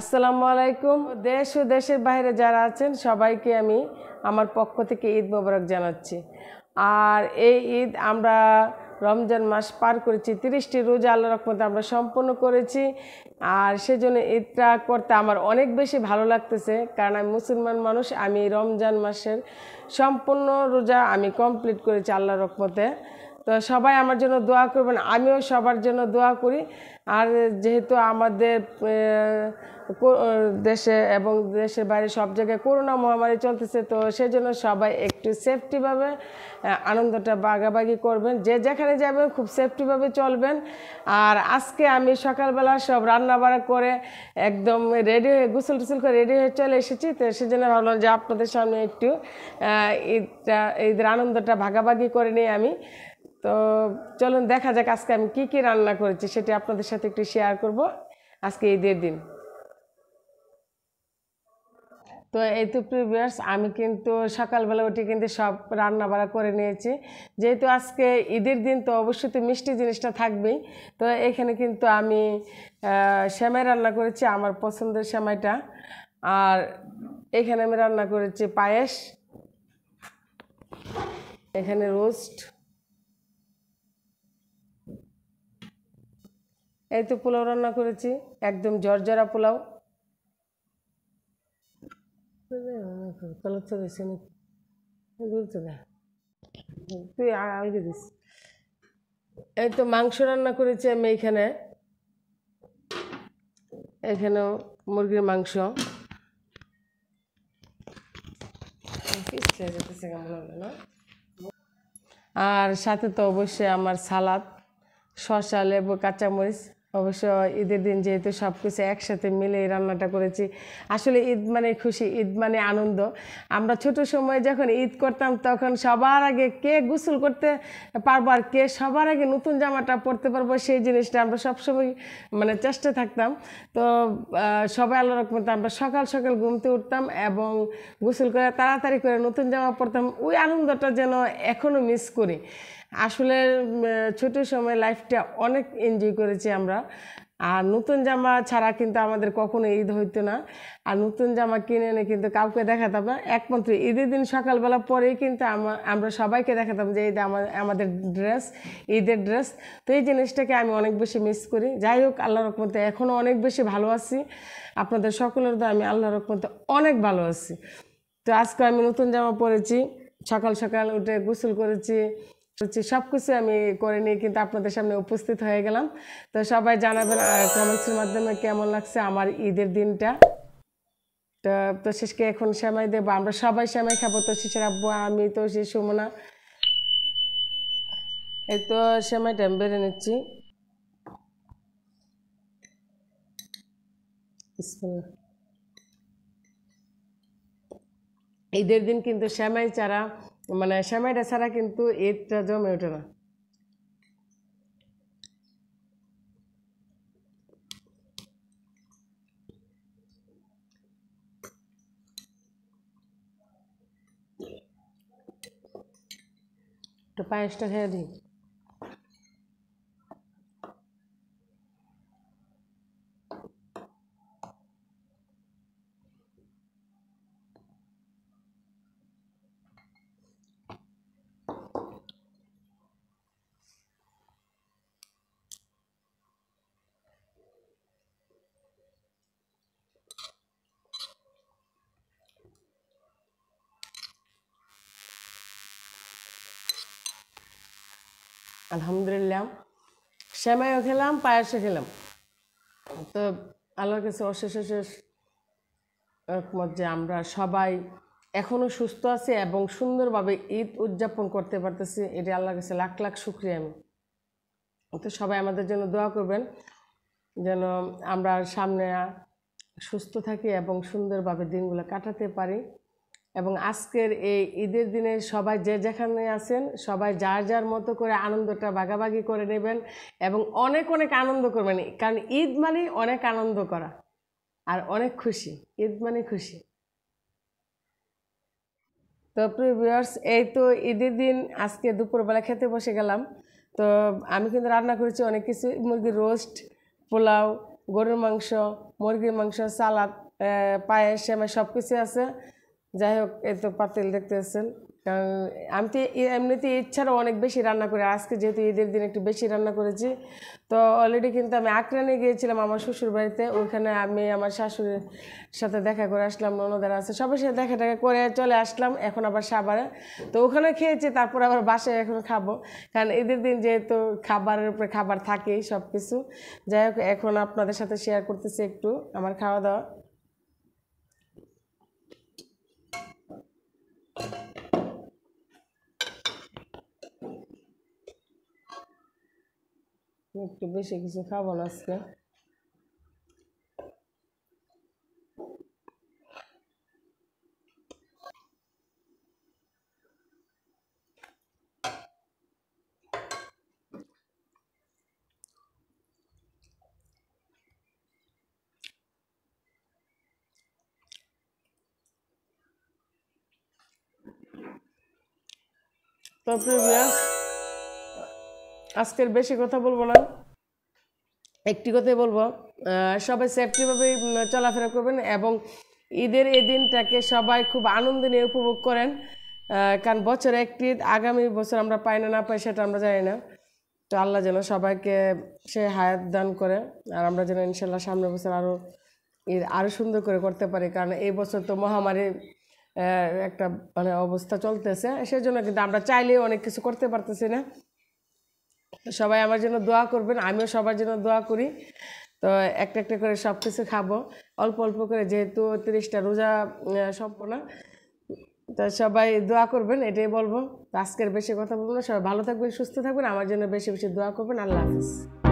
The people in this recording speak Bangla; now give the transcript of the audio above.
আসসালামু আলাইকুম দেশ ও দেশের বাইরে যারা আছেন সবাইকে আমি আমার পক্ষ থেকে ঈদ মোবারক জানাচ্ছি আর এই ঈদ আমরা রমজান মাস পার করেছি তিরিশটি রোজা আল্লাহ রকমতে আমরা সম্পন্ন করেছি আর সেজন্য ঈদটা করতে আমার অনেক বেশি ভালো লাগতেছে কারণ আমি মুসলমান মানুষ আমি রমজান মাসের সম্পূর্ণ রোজা আমি কমপ্লিট করেছি আল্লাহ রকমতে তো সবাই আমার জন্য দোয়া করবেন আমিও সবার জন্য দোয়া করি আর যেহেতু আমাদের দেশে এবং দেশের বাইরে সব জায়গায় করোনা মহামারী চলতেছে তো সেজন্য সবাই একটু সেফটিভাবে আনন্দটা বাগাবাগি করবেন যে যেখানে যাবেন খুব সেফটিভাবে চলবেন আর আজকে আমি সকালবেলা সব রান্নাবাড়া করে একদম রেডি হয়ে গুসল টুসল করে রেডি হয়ে চলে এসেছি তো সেজন্য ভাবলাম যে আপনাদের সামনে একটু ঈদটা ঈদের আনন্দটা ভাগাভাগি করে নিই আমি তো চলুন দেখা যাক আজকে আমি কি কি রান্না করেছি সেটা আপনাদের সাথে একটু শেয়ার করব আজকে ঈদের দিন তো এই তো প্রিভিয়াস আমি কিন্তু সকালবেলা উঠে কিন্তু সব রান্না বাড়া করে নিয়েছি যেহেতু আজকে ঈদের দিন তো অবশ্যই তো মিষ্টি জিনিসটা থাকবেই তো এখানে কিন্তু আমি সেমাই রান্না করেছি আমার পছন্দের সেমাইটা আর এখানে আমি রান্না করেছি পায়েস এখানে রোস্ট এই তো পোলাও রান্না করেছি একদম জর্জরা পোলাও তুই দিস এই তো মাংস রান্না করেছি আমি এইখানে এখানেও মুরগির মাংস আর সাথে তো অবশ্যই আমার সালাদ শসা লেবু কাঁচামরিচ অবশ্য ঈদের দিন যেহেতু সব কিছু একসাথে মিলে রান্নাটা করেছি আসলে ঈদ মানে খুশি ঈদ মানে আনন্দ আমরা ছোট সময় যখন ঈদ করতাম তখন সবার আগে কে গোসল করতে পারবো আর কে সবার আগে নতুন জামাটা পরতে পারবো সেই জিনিসটা আমরা সবসময় মানে চেষ্টা থাকতাম তো সবাই আলো রকম আমরা সকাল সকাল ঘুমতে উঠতাম এবং গোসল করে তাড়াতাড়ি করে নতুন জামা পরতাম ওই আনন্দটা যেন এখনও মিস করি আসলে ছোট সময় লাইফটা অনেক এনজয় করেছি আমরা আর নতুন জামা ছাড়া কিন্তু আমাদের কখনো ঈদ হইতো না আর নতুন জামা কিনে এনে কিন্তু কাউকে দেখাতাম না একমাত্র ঈদের দিন সকালবেলা পরেই কিন্তু আমরা সবাইকে দেখাতাম যে ঈদ আমাদের ড্রেস ঈদের ড্রেস তো এই জিনিসটাকে আমি অনেক বেশি মিস করি যাই হোক আল্লাহ রকমতে এখনও অনেক বেশি ভালো আছি আপনাদের সকলের তো আমি আল্লাহ রকমতে অনেক ভালো আছি তো আজকে আমি নতুন জামা পরেছি সকাল সকাল উঠে গোসল করেছি হচ্ছে সব কিছু আমি করে নিয়ে কিন্তু আপনাদের সামনে উপস্থিত হয়ে গেলাম তো সবাই জানাবেন কমেন্টসের মাধ্যমে কেমন লাগছে আমার ঈদের দিনটা তো তো শেষকে এখন শ্যামাই দেব আমরা সবাই শ্যামাই খাবো তো শেষের আব্বু আমি তো সে সুমনা এই তো শ্যামাইটা আমি বেড়ে নিচ্ছি ঈদের দিন কিন্তু শ্যামাই চারা মানে সেমাইটা ছাড়া কিন্তু এটা জমে ওঠে না পায়েসটা খেয়ে দিই আলহামদুলিল্লাহ শ্যামাইও খেলাম পায়েসও খেলাম তো আল্লাহর কাছে অশেষ অশেষ একমত যে আমরা সবাই এখনও সুস্থ আছি এবং সুন্দরভাবে ঈদ উদযাপন করতে পারতেছি এটি আল্লাহর কাছে লাখ লাখ শুক্রিয়া আমি তো সবাই আমাদের জন্য দোয়া করবেন যেন আমরা সামনে সুস্থ থাকি এবং সুন্দরভাবে দিনগুলো কাটাতে পারি এবং আজকের এই ঈদের দিনে সবাই যে যেখানে আছেন সবাই যার যার মতো করে আনন্দটা ভাগাভাগি করে নেবেন এবং অনেক অনেক আনন্দ করবেন কারণ ঈদ মানেই অনেক আনন্দ করা আর অনেক খুশি ঈদ মানে খুশি তো প্রিভিয়ার্স এই তো ঈদের দিন আজকে দুপুরবেলা খেতে বসে গেলাম তো আমি কিন্তু রান্না করেছি অনেক কিছু মুরগির রোস্ট পোলাও গরুর মাংস মুরগির মাংস সালাদ পায়েস সেমাই সব কিছু আছে যাই হোক এ তো পাতিল দেখতে আসছেন কারণ আমি তো এমনিতে ইচ্ছারও অনেক বেশি রান্না করি আজকে যেহেতু ঈদের দিন একটু বেশি রান্না করেছি তো অলরেডি কিন্তু আমি আক্রানে গিয়েছিলাম আমার শ্বশুর বাড়িতে ওইখানে আমি আমার শাশুড়ির সাথে দেখা করে আসলাম ওনাদের আছে সবার সাথে দেখা টাকা করে চলে আসলাম এখন আবার সাবারে তো ওখানে খেয়েছি তারপর আবার বাসায় এখন খাবো কারণ ঈদের দিন যেহেতু খাবারের উপরে খাবার থাকেই সব কিছু যাই হোক এখন আপনাদের সাথে শেয়ার করতেছি একটু আমার খাওয়া দাওয়া Niech tu Bysiek zjechało laskę. Dobry wieczór. আজকের বেশি কথা বলবো না একটি কথাই বলবো সবাই সেফটিভাবে চলাফেরা করবেন এবং ঈদের এই দিনটাকে সবাই খুব আনন্দ নিয়ে উপভোগ করেন কারণ বছরে একটি আগামী বছর আমরা পাই না না পাই সেটা আমরা জানি না তো আল্লাহ যেন সবাইকে সে হায়াত দান করে আর আমরা যেন ইনশাল্লাহ সামনের বছর আরও ঈদ আরও সুন্দর করে করতে পারি কারণ এই বছর তো মহামারী একটা মানে অবস্থা চলতেছে সেজন্য কিন্তু আমরা চাইলেও অনেক কিছু করতে পারতেছি না তো সবাই আমার জন্য দোয়া করবেন আমিও সবার জন্য দোয়া করি তো একটা একটা করে সব কিছু খাবো অল্প অল্প করে যেহেতু তিরিশটা রোজা সম্পূর্ণ তো সবাই দোয়া করবেন এটাই বলবো আজকের বেশি কথা বলবো না সবাই ভালো থাকবেন সুস্থ থাকবেন আমার জন্য বেশি বেশি দোয়া করবেন আল্লাহ হাফিজ